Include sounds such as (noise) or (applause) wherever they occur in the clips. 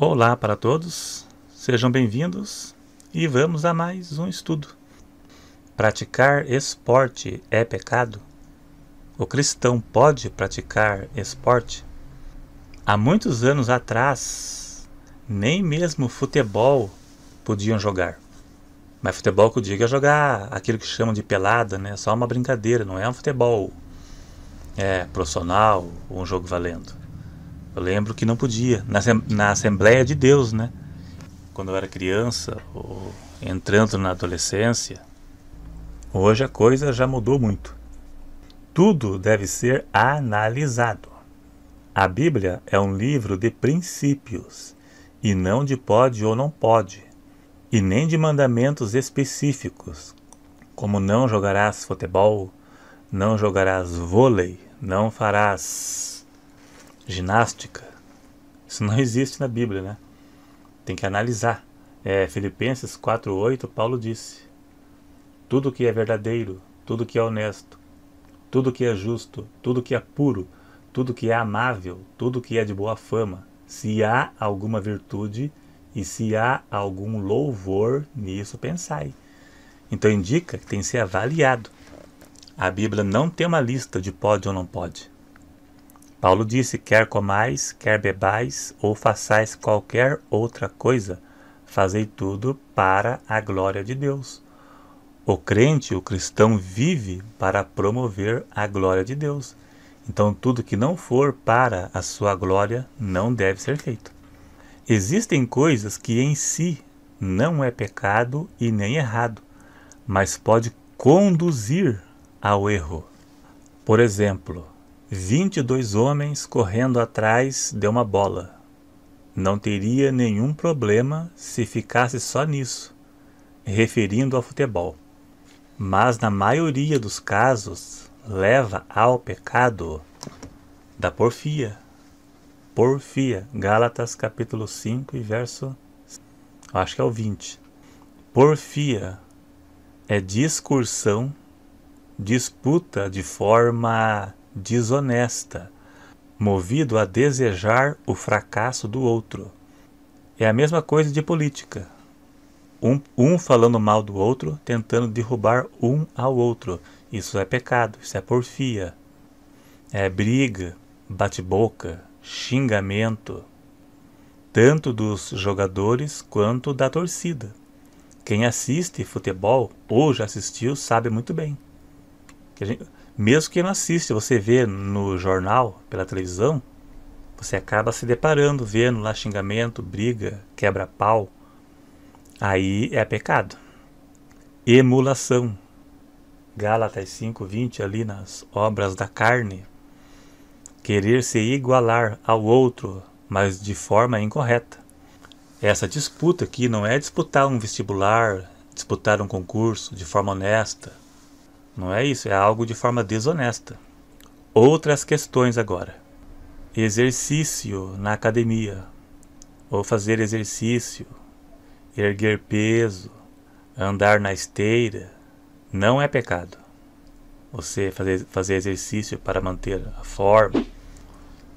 Olá para todos, sejam bem-vindos e vamos a mais um estudo. Praticar esporte é pecado? O cristão pode praticar esporte? Há muitos anos atrás, nem mesmo futebol podiam jogar. Mas futebol que eu digo é jogar aquilo que chamam de pelada, né? Só uma brincadeira, não é um futebol é, profissional, um jogo valendo. Eu lembro que não podia. Na, na Assembleia de Deus, né? Quando eu era criança, ou entrando na adolescência, hoje a coisa já mudou muito. Tudo deve ser analisado. A Bíblia é um livro de princípios, e não de pode ou não pode, e nem de mandamentos específicos, como não jogarás futebol, não jogarás vôlei, não farás ginástica. Isso não (laughs) existe na Bíblia, né? Tem que analisar. É, Filipenses 4:8, Paulo disse: Tudo que é verdadeiro, tudo que é honesto, tudo que é justo, tudo que é puro, tudo que é amável, tudo que é de boa fama, se há alguma virtude e se há algum louvor nisso, pensai. Então indica que tem que ser avaliado. A Bíblia não tem uma lista de pode ou não pode. Paulo disse: Quer comais, quer bebais, ou façais qualquer outra coisa, fazei tudo para a glória de Deus. O crente, o cristão, vive para promover a glória de Deus. Então, tudo que não for para a sua glória não deve ser feito. Existem coisas que em si não é pecado e nem errado, mas pode conduzir ao erro. Por exemplo, Vinte e dois homens correndo atrás de uma bola. Não teria nenhum problema se ficasse só nisso, referindo ao futebol. Mas na maioria dos casos leva ao pecado da porfia. Porfia, Gálatas capítulo 5 e verso acho que é o 20. Porfia é discursão, disputa de forma desonesta, movido a desejar o fracasso do outro. É a mesma coisa de política. Um, um falando mal do outro, tentando derrubar um ao outro. Isso é pecado, isso é porfia. É briga, bate-boca, xingamento, tanto dos jogadores quanto da torcida. Quem assiste futebol ou já assistiu sabe muito bem. Que a gente, mesmo quem não assiste, você vê no jornal, pela televisão, você acaba se deparando, vendo lá xingamento, briga, quebra-pau. Aí é pecado. Emulação. Gálatas 5:20 ali nas obras da carne. Querer se igualar ao outro, mas de forma incorreta. Essa disputa aqui não é disputar um vestibular, disputar um concurso de forma honesta, não é isso, é algo de forma desonesta. Outras questões agora. Exercício na academia, ou fazer exercício, erguer peso, andar na esteira, não é pecado. Você fazer, fazer exercício para manter a forma,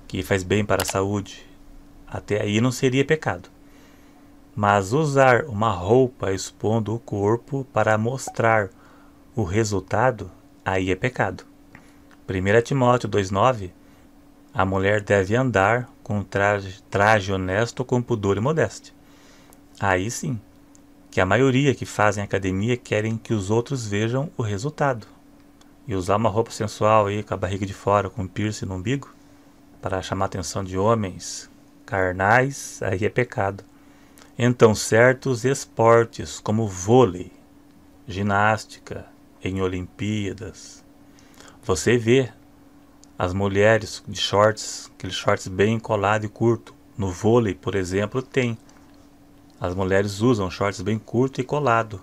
que faz bem para a saúde, até aí não seria pecado. Mas usar uma roupa expondo o corpo para mostrar o resultado aí é pecado. 1 Timóteo 2,9 A mulher deve andar com traje, traje honesto, com pudor e modéstia. Aí sim, que a maioria que fazem academia querem que os outros vejam o resultado. E usar uma roupa sensual aí com a barriga de fora, com piercing no umbigo, para chamar a atenção de homens carnais, aí é pecado. Então, certos esportes como vôlei, ginástica, em Olimpíadas, você vê as mulheres de shorts, aqueles shorts bem colado e curto. No vôlei, por exemplo, tem. As mulheres usam shorts bem curto e colado.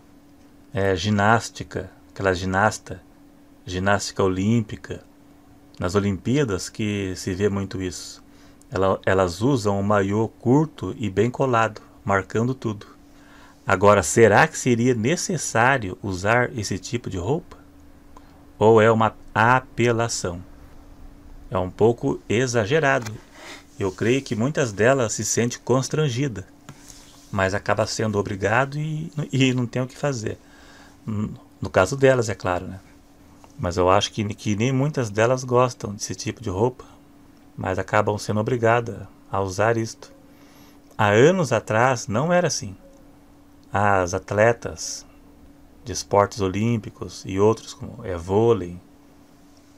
É, ginástica, aquela ginasta, ginástica olímpica. Nas Olimpíadas que se vê muito isso. Ela, elas usam o um maiô curto e bem colado, marcando tudo. Agora, será que seria necessário usar esse tipo de roupa? Ou é uma apelação? É um pouco exagerado. Eu creio que muitas delas se sente constrangida, mas acaba sendo obrigado e, e não tem o que fazer. No caso delas, é claro, né? Mas eu acho que, que nem muitas delas gostam desse tipo de roupa, mas acabam sendo obrigadas a usar isto. Há anos atrás não era assim as atletas de esportes olímpicos e outros como é vôlei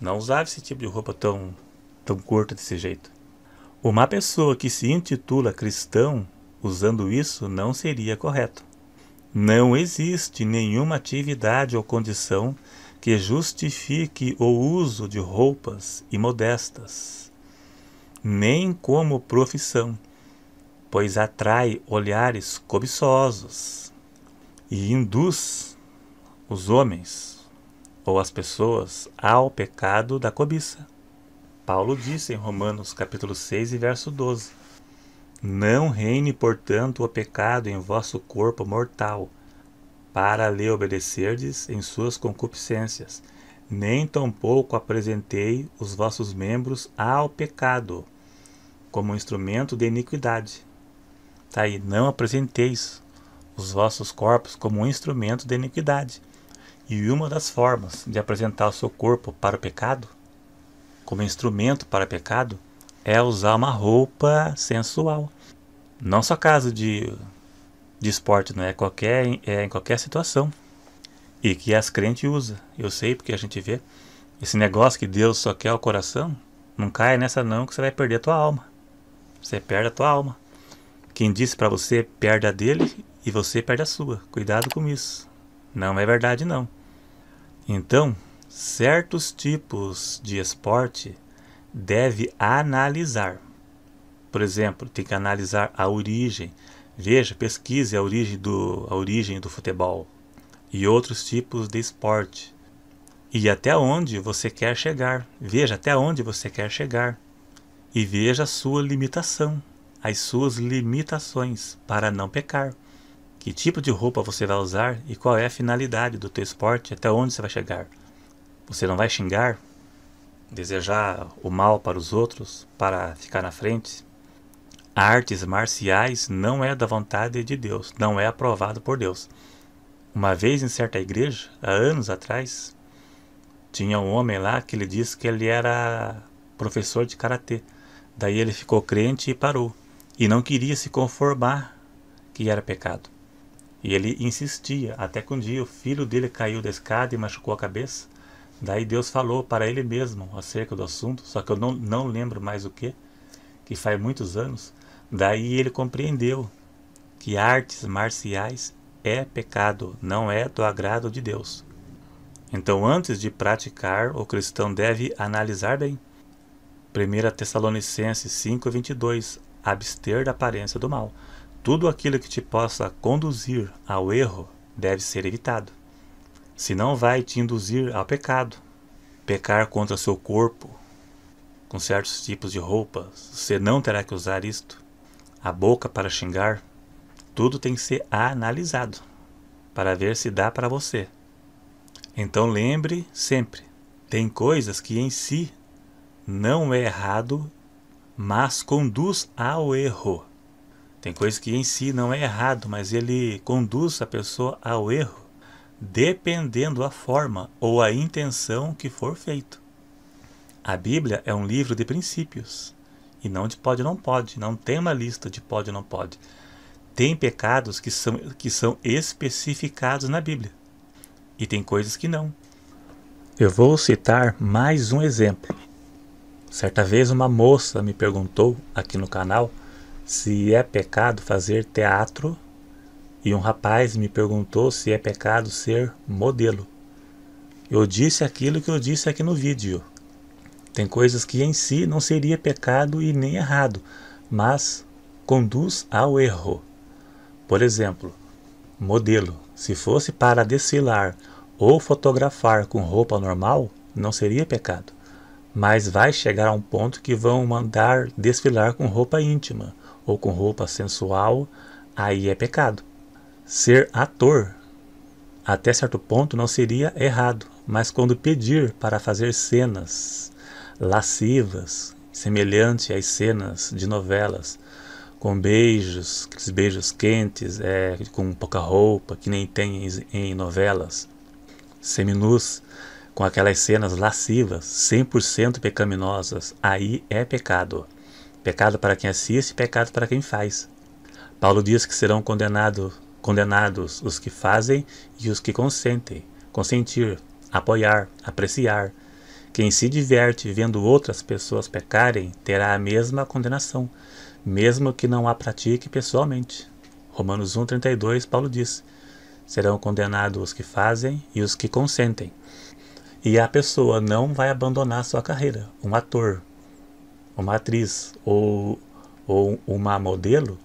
não usava esse tipo de roupa tão tão curta desse jeito. Uma pessoa que se intitula cristão usando isso não seria correto. Não existe nenhuma atividade ou condição que justifique o uso de roupas imodestas, nem como profissão pois atrai olhares cobiçosos e induz os homens ou as pessoas ao pecado da cobiça. Paulo disse em Romanos capítulo 6 e verso 12: Não reine, portanto, o pecado em vosso corpo mortal, para lhe obedecerdes em suas concupiscências, nem tampouco apresentei os vossos membros ao pecado, como instrumento de iniquidade, Está aí, não apresenteis os vossos corpos como um instrumento de iniquidade. E uma das formas de apresentar o seu corpo para o pecado, como instrumento para o pecado, é usar uma roupa sensual. Não só caso de, de esporte, não é qualquer é em qualquer situação. E que as crentes usam. Eu sei porque a gente vê esse negócio que Deus só quer o coração, não caia nessa não que você vai perder a tua alma. Você perde a tua alma. Quem disse para você perde a dele e você perde a sua. Cuidado com isso. Não é verdade não. Então, certos tipos de esporte deve analisar. Por exemplo, tem que analisar a origem. Veja, pesquise a origem do, a origem do futebol e outros tipos de esporte. E até onde você quer chegar. Veja até onde você quer chegar. E veja a sua limitação as suas limitações para não pecar. Que tipo de roupa você vai usar e qual é a finalidade do teu esporte, até onde você vai chegar. Você não vai xingar, desejar o mal para os outros, para ficar na frente. Artes marciais não é da vontade de Deus, não é aprovado por Deus. Uma vez em certa igreja, há anos atrás, tinha um homem lá que ele disse que ele era professor de karatê. Daí ele ficou crente e parou e não queria se conformar que era pecado. E ele insistia, até que um dia o filho dele caiu da escada e machucou a cabeça. Daí Deus falou para ele mesmo acerca do assunto, só que eu não, não lembro mais o que, que faz muitos anos. Daí ele compreendeu que artes marciais é pecado, não é do agrado de Deus. Então, antes de praticar, o cristão deve analisar bem. 1 Tessalonicenses 22 abster da aparência do mal. Tudo aquilo que te possa conduzir ao erro deve ser evitado. Se não vai te induzir ao pecado, pecar contra seu corpo, com certos tipos de roupas, você não terá que usar isto. A boca para xingar, tudo tem que ser analisado para ver se dá para você. Então lembre sempre, tem coisas que em si não é errado mas conduz ao erro. Tem coisa que em si não é errado, mas ele conduz a pessoa ao erro, dependendo a forma ou a intenção que for feito. A Bíblia é um livro de princípios, e não de pode não pode, não tem uma lista de pode não pode. Tem pecados que são, que são especificados na Bíblia, e tem coisas que não. Eu vou citar mais um exemplo. Certa vez uma moça me perguntou aqui no canal se é pecado fazer teatro e um rapaz me perguntou se é pecado ser modelo. Eu disse aquilo que eu disse aqui no vídeo. Tem coisas que em si não seria pecado e nem errado, mas conduz ao erro. Por exemplo, modelo. Se fosse para desfilar ou fotografar com roupa normal, não seria pecado mas vai chegar a um ponto que vão mandar desfilar com roupa íntima ou com roupa sensual, aí é pecado. Ser ator, até certo ponto, não seria errado, mas quando pedir para fazer cenas lascivas, semelhante às cenas de novelas, com beijos, beijos quentes, é, com pouca roupa, que nem tem em, em novelas, seminus, com aquelas cenas lascivas, 100% pecaminosas, aí é pecado. Pecado para quem assiste, pecado para quem faz. Paulo diz que serão condenado, condenados os que fazem e os que consentem, consentir, apoiar, apreciar. Quem se diverte vendo outras pessoas pecarem terá a mesma condenação, mesmo que não a pratique pessoalmente. Romanos 1,32 Paulo diz: Serão condenados os que fazem e os que consentem. E a pessoa não vai abandonar a sua carreira. Um ator, uma atriz ou, ou uma modelo,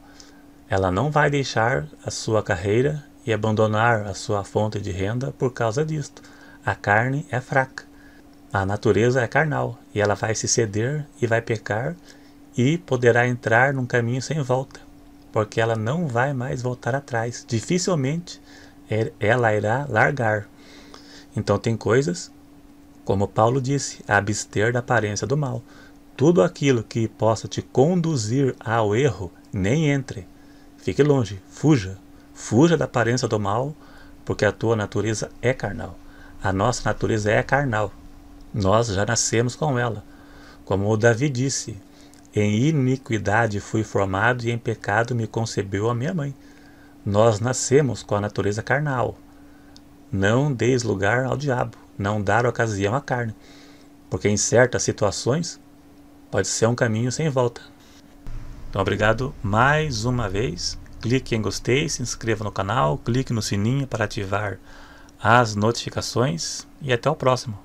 ela não vai deixar a sua carreira e abandonar a sua fonte de renda por causa disto. A carne é fraca. A natureza é carnal e ela vai se ceder e vai pecar e poderá entrar num caminho sem volta, porque ela não vai mais voltar atrás. Dificilmente é, ela irá largar. Então tem coisas como Paulo disse, abster da aparência do mal. Tudo aquilo que possa te conduzir ao erro, nem entre. Fique longe, fuja. Fuja da aparência do mal, porque a tua natureza é carnal. A nossa natureza é carnal. Nós já nascemos com ela. Como o Davi disse: Em iniquidade fui formado e em pecado me concebeu a minha mãe. Nós nascemos com a natureza carnal. Não deis lugar ao diabo não dar ocasião à carne, porque em certas situações pode ser um caminho sem volta. Então, obrigado mais uma vez. Clique em gostei, se inscreva no canal, clique no sininho para ativar as notificações e até o próximo.